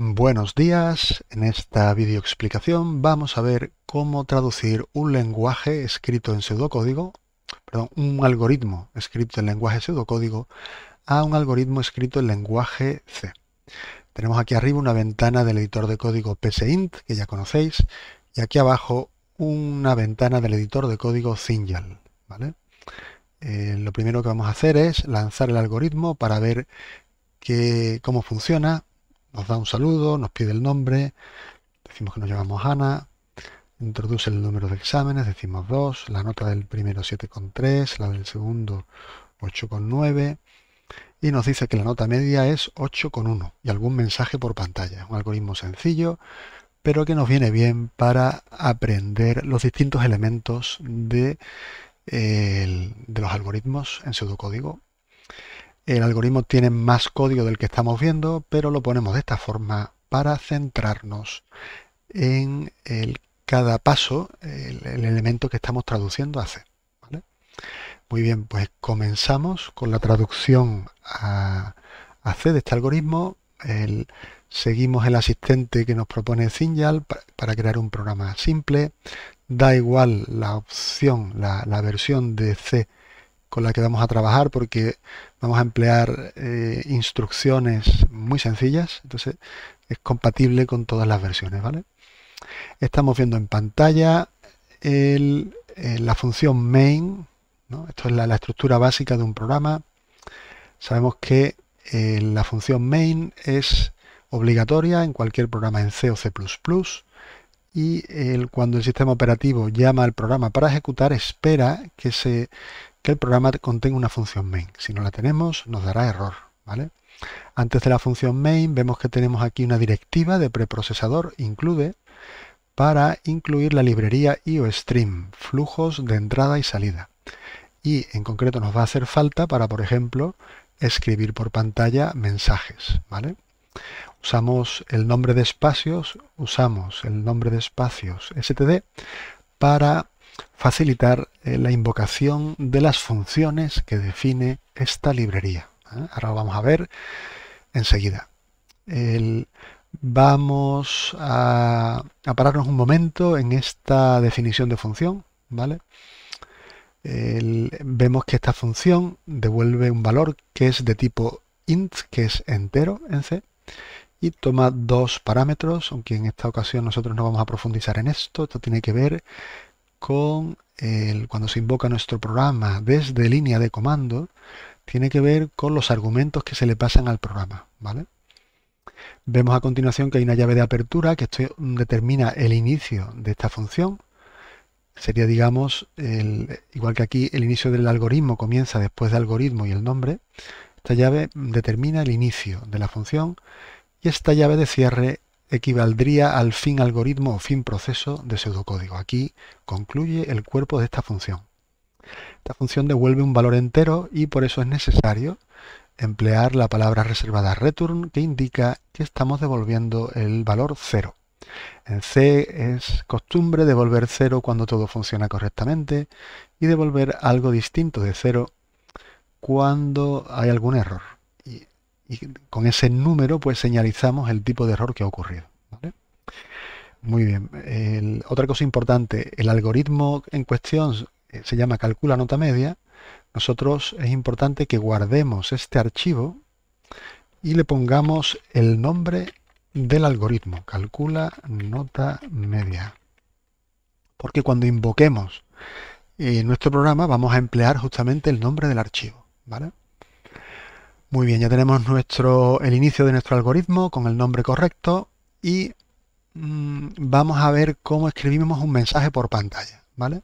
Buenos días, en esta videoexplicación vamos a ver cómo traducir un lenguaje escrito en pseudocódigo, perdón, un algoritmo escrito en lenguaje pseudocódigo a un algoritmo escrito en lenguaje C. Tenemos aquí arriba una ventana del editor de código PSINT, que ya conocéis, y aquí abajo una ventana del editor de código Zinjal, eh, lo primero que vamos a hacer es lanzar el algoritmo para ver cómo funciona, nos da un saludo, nos pide el nombre, decimos que nos llamamos Ana, introduce el número de exámenes, decimos 2, la nota del primero 7,3, la del segundo 8,9 y nos dice que la nota media es 8,1 y algún mensaje por pantalla. Un algoritmo sencillo, pero que nos viene bien para aprender los distintos elementos de, eh, de los algoritmos en pseudocódigo el algoritmo tiene más código del que estamos viendo, pero lo ponemos de esta forma para centrarnos en el, cada paso, el, elemento que estamos traduciendo a C. Muy bien, pues comenzamos con la traducción a, C de este algoritmo. seguimos el asistente que nos propone Zinjal para, crear un programa simple. Da igual la opción, la versión de C con la que vamos a trabajar porque vamos a emplear eh, instrucciones muy sencillas, entonces es compatible con todas las versiones, ¿vale? Estamos viendo en pantalla eh, la función main, esto es la, estructura básica de un programa. Sabemos que eh, la función main es obligatoria en cualquier programa en C o C++ y cuando el sistema operativo llama al programa para ejecutar espera que se que el programa contenga una función main. Si no la tenemos, nos dará error. ¿vale? Antes de la función main vemos que tenemos aquí una directiva de preprocesador include para incluir la librería IOStream, flujos de entrada y salida. Y en concreto nos va a hacer falta para, por ejemplo, escribir por pantalla mensajes. ¿vale? Usamos el nombre de espacios, usamos el nombre de espacios std para facilitar eh, la invocación de las funciones que define esta librería. ¿eh? Ahora lo vamos a ver enseguida. vamos a, pararnos un momento en esta definición de función, ¿vale? vemos que esta función devuelve un valor que es de tipo int, que es entero en C, y toma dos parámetros, aunque en esta ocasión nosotros no vamos a profundizar en esto, esto tiene que ver con el, cuando se invoca nuestro programa desde línea de comando, tiene que ver con los argumentos que se le pasan al programa, ¿vale? Vemos a continuación que hay una llave de apertura que determina el inicio de esta función. Sería, digamos, igual que aquí, el inicio del algoritmo comienza después de algoritmo y el nombre. Esta llave determina el inicio de la función y esta llave de cierre equivaldría al fin algoritmo o fin proceso de pseudocódigo. Aquí concluye el cuerpo de esta función. Esta función devuelve un valor entero y por eso es necesario emplear la palabra reservada return que indica que estamos devolviendo el valor cero. En C es costumbre devolver cero cuando todo funciona correctamente y devolver algo distinto de cero cuando hay algún error y con ese número pues señalizamos el tipo de error que ha ocurrido. Muy bien. otra cosa importante, el algoritmo en cuestión eh, se llama calcula nota media. Nosotros es importante que guardemos este archivo y le pongamos el nombre del algoritmo, calcula nota media. Porque cuando invoquemos en eh, nuestro programa vamos a emplear justamente el nombre del archivo. ¿vale? Muy bien, ya tenemos nuestro, el inicio de nuestro algoritmo con el nombre correcto y mm, vamos a ver cómo escribimos un mensaje por pantalla, ¿vale?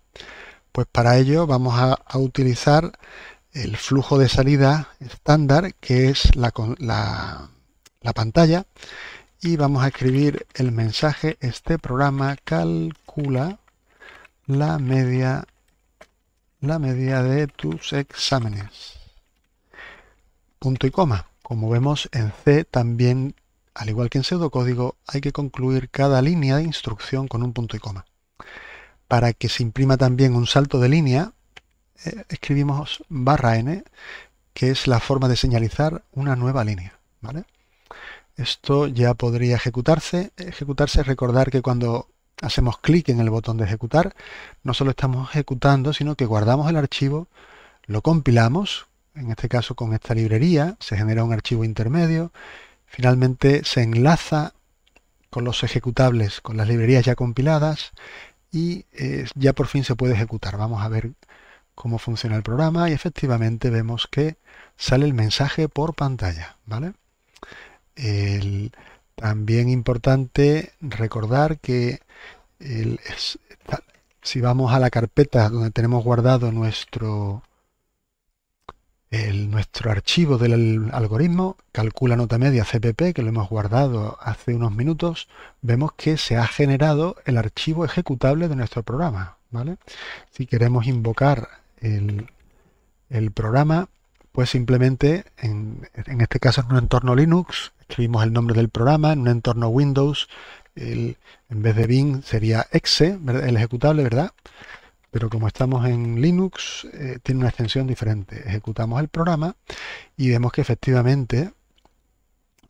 Pues para ello vamos a, utilizar el flujo de salida estándar que es la, pantalla y vamos a escribir el mensaje este programa calcula la media la media de tus exámenes punto y coma. Como vemos en C también, al igual que en pseudocódigo, hay que concluir cada línea de instrucción con un punto y coma. Para que se imprima también un salto de línea, eh, escribimos barra n, que es la forma de señalizar una nueva línea. Esto ya podría ejecutarse. Ejecutarse es recordar que cuando hacemos clic en el botón de ejecutar, no solo estamos ejecutando, sino que guardamos el archivo, lo compilamos en este caso con esta librería, se genera un archivo intermedio, finalmente se enlaza con los ejecutables, con las librerías ya compiladas y eh, ya por fin se puede ejecutar. Vamos a ver cómo funciona el programa y efectivamente vemos que sale el mensaje por pantalla. ¿vale? El, también importante recordar que si vamos a la carpeta donde tenemos guardado nuestro nuestro archivo del algoritmo, calcula nota media CPP, que lo hemos guardado hace unos minutos, vemos que se ha generado el archivo ejecutable de nuestro programa. ¿vale? Si queremos invocar el, el programa, pues simplemente, en, en, este caso en un entorno Linux, escribimos el nombre del programa, en un entorno Windows, en vez de bin sería exe, el ejecutable, ¿verdad? pero como estamos en Linux, eh, tiene una extensión diferente. Ejecutamos el programa y vemos que efectivamente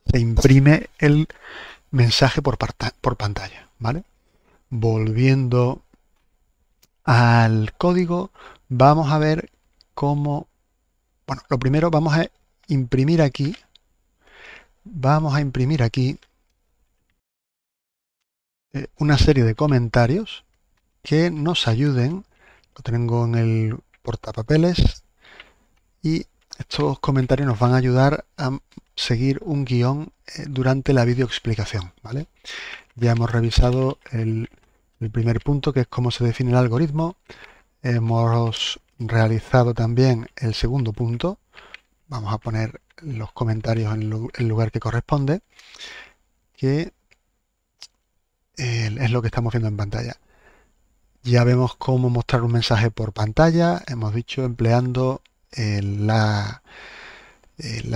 se imprime el mensaje por, por pantalla, ¿vale? Volviendo al código, vamos a ver cómo... Bueno, lo primero vamos a imprimir aquí. Vamos a imprimir aquí eh, una serie de comentarios que nos ayuden lo tengo en el portapapeles y estos comentarios nos van a ayudar a seguir un guión eh, durante la videoexplicación. ¿vale? Ya hemos revisado el primer punto, que es cómo se define el algoritmo. Hemos realizado también el segundo punto. Vamos a poner los comentarios en el lugar que corresponde, que eh, es lo que estamos viendo en pantalla. Ya vemos cómo mostrar un mensaje por pantalla, hemos dicho empleando eh, eh, la,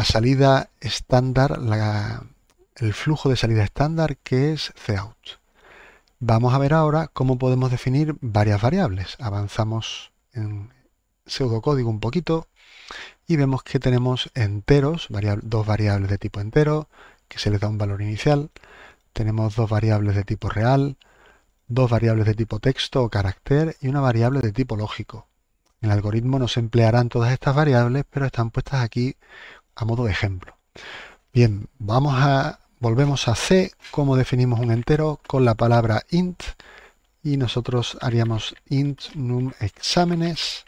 salida estándar, el flujo de salida estándar que es cout. Vamos a ver ahora cómo podemos definir varias variables. Avanzamos en pseudocódigo un poquito y vemos que tenemos enteros, dos variables de tipo entero, que se les da un valor inicial. Tenemos dos variables de tipo real, dos variables de tipo texto o carácter y una variable de tipo lógico. En el algoritmo no se emplearán todas estas variables, pero están puestas aquí a modo de ejemplo. Bien, vamos a volvemos a C, cómo definimos un entero con la palabra int y nosotros haríamos int num exámenes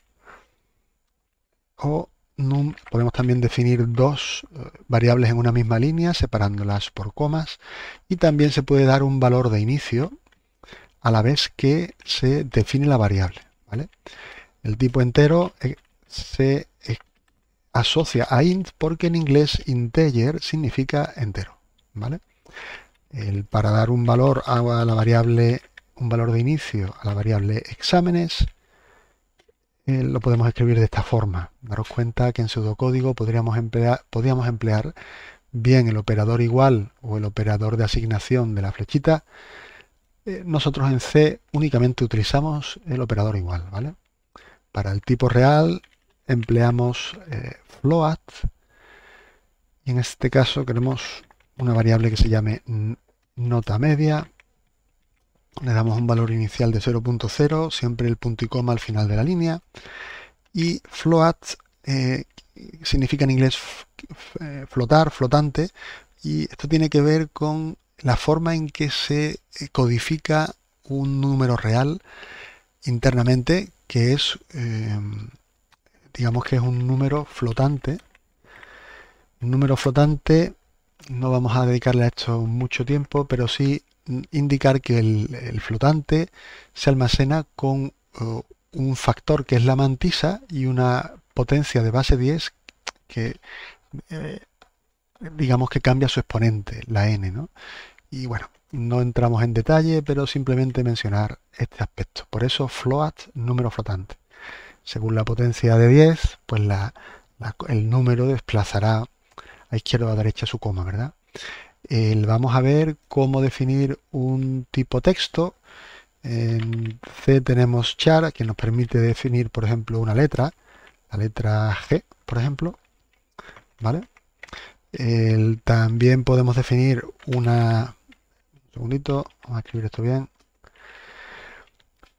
o num, podemos también definir dos eh, variables en una misma línea separándolas por comas y también se puede dar un valor de inicio a la vez que se define la variable. ¿vale? El tipo entero eh, se eh, asocia a int porque en inglés integer significa entero. ¿vale? El, para dar un valor a la variable, un valor de inicio a la variable exámenes, eh, lo podemos escribir de esta forma. Daros cuenta que en pseudocódigo podríamos emplear, podríamos emplear bien el operador igual o el operador de asignación de la flechita eh, nosotros en C únicamente utilizamos el operador igual, ¿vale? Para el tipo real empleamos eh, float y en este caso queremos una variable que se llame nota media. Le damos un valor inicial de 0.0, siempre el punto y coma al final de la línea. Y float eh, significa en inglés flotar, flotante, y esto tiene que ver con la forma en que se eh, codifica un número real internamente, que es, em, digamos que es un número flotante. Un número flotante, no vamos a dedicarle a esto mucho tiempo, pero sí indicar que el, flotante se almacena con un factor que es la mantisa y una potencia de base 10 que eh, digamos que cambia su exponente, la n, ¿no? Y bueno, no entramos en detalle, pero simplemente mencionar este aspecto. Por eso float, número flotante. Según la potencia de 10, pues el número desplazará a izquierda o a derecha su coma, ¿verdad? vamos a ver cómo definir un tipo texto. En C tenemos char, que nos permite definir, por ejemplo, una letra, la letra G, por ejemplo. ¿Vale? también podemos definir una segundito, vamos a escribir esto bien.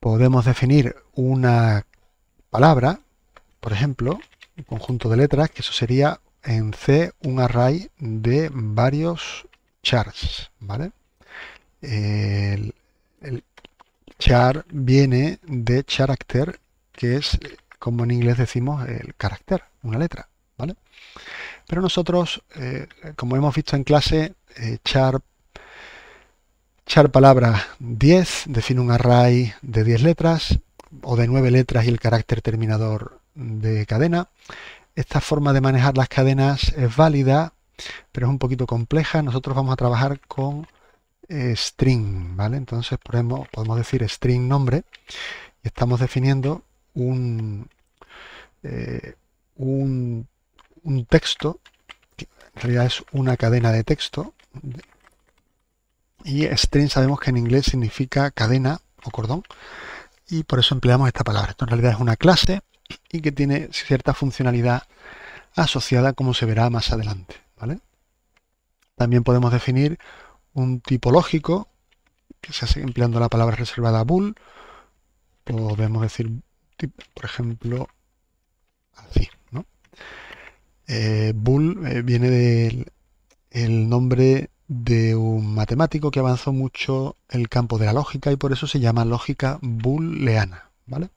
Podemos definir una palabra, por ejemplo, un conjunto de letras, que eso sería en C un array de varios chars, ¿vale? El, char viene de character, que es, como en inglés decimos, el carácter, una letra, ¿vale? Pero nosotros, eh, como hemos visto en clase, eh, char char palabra 10 define un array de 10 letras o de 9 letras y el carácter terminador de cadena. Esta forma de manejar las cadenas es válida, pero es un poquito compleja. Nosotros vamos a trabajar con eh, string, ¿vale? Entonces podemos, podemos decir string nombre y estamos definiendo un, eh, un, un texto, que en realidad es una cadena de texto y string sabemos que en inglés significa cadena o cordón. Y por eso empleamos esta palabra. Esto en realidad es una clase y que tiene cierta funcionalidad asociada como se verá más adelante. También podemos definir un tipo lógico que se hace empleando la palabra reservada bool. Podemos decir, por ejemplo, así. ¿no? Eh, bool eh, viene del nombre de un matemático que avanzó mucho el campo de la lógica y por eso se llama lógica booleana, ¿vale?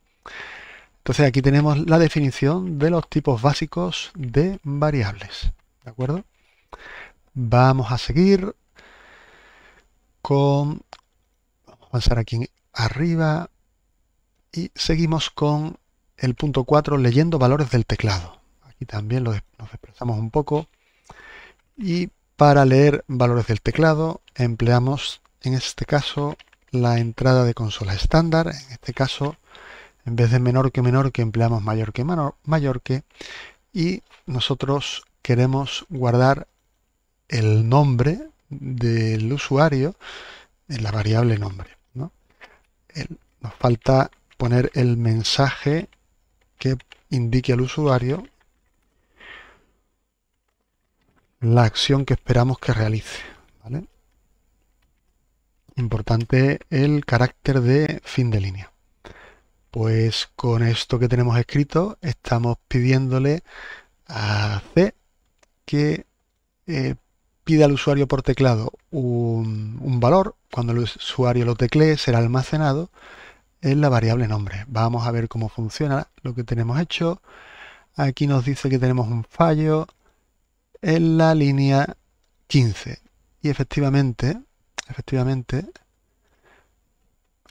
Entonces aquí tenemos la definición de los tipos básicos de variables, ¿de acuerdo? Vamos a seguir con... Vamos a avanzar aquí arriba y seguimos con el punto 4, leyendo valores del teclado. Aquí también nos expresamos un poco y para leer valores del teclado empleamos en este caso la entrada de consola estándar, en este caso en vez de menor que menor que empleamos mayor que mayor que y nosotros queremos guardar el nombre del usuario en la variable nombre. nos falta poner el mensaje que indique al usuario la acción que esperamos que realice. Importante el carácter de fin de línea. Pues con esto que tenemos escrito estamos pidiéndole a C que eh, pida al usuario por teclado un, un valor. Cuando el usuario lo teclee será almacenado en la variable nombre. Vamos a ver cómo funciona lo que tenemos hecho. Aquí nos dice que tenemos un fallo en la línea 15. Y efectivamente, efectivamente,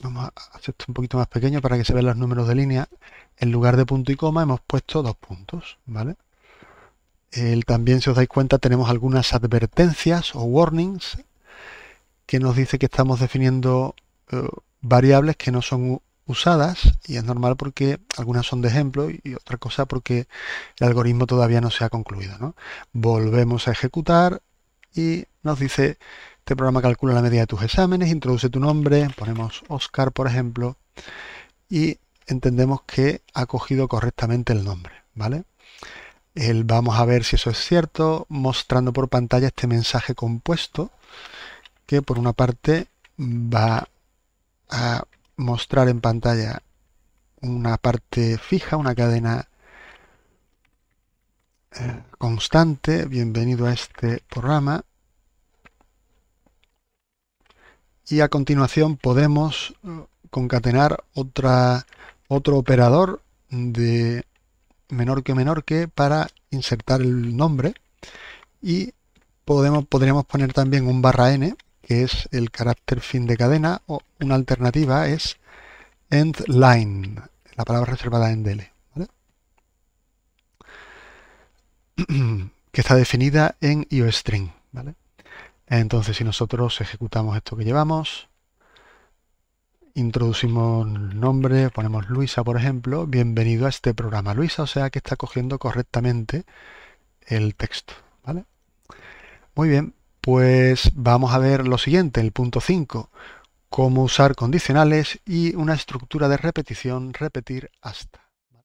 vamos a hacer esto un poquito más pequeño para que se vean los números de línea. En lugar de punto y coma hemos puesto dos puntos, ¿vale? también, si os dais cuenta, tenemos algunas advertencias o warnings que nos dice que estamos definiendo eh, variables que no son usadas y es normal porque algunas son de ejemplo y otra cosa porque el algoritmo todavía no se ha concluido. Volvemos a ejecutar y nos dice, este programa calcula la medida de tus exámenes, introduce tu nombre, ponemos Oscar por ejemplo y entendemos que ha cogido correctamente el nombre. ¿vale? El, vamos a ver si eso es cierto mostrando por pantalla este mensaje compuesto que por una parte va a mostrar en pantalla una parte fija, una cadena eh, constante. Bienvenido a este programa. Y a continuación podemos eh, concatenar otra, otro operador de menor que menor que para insertar el nombre y podemos, podríamos poner también un barra n que es el carácter fin de cadena, o una alternativa es endline, line, la palabra reservada en DL, que está definida en IOString. ¿vale? Entonces, si nosotros ejecutamos esto que llevamos, introducimos nombre, ponemos Luisa, por ejemplo, bienvenido a este programa Luisa, o sea que está cogiendo correctamente el texto. ¿vale? Muy bien, pues vamos a ver lo siguiente, el punto 5, cómo usar condicionales y una estructura de repetición, repetir hasta.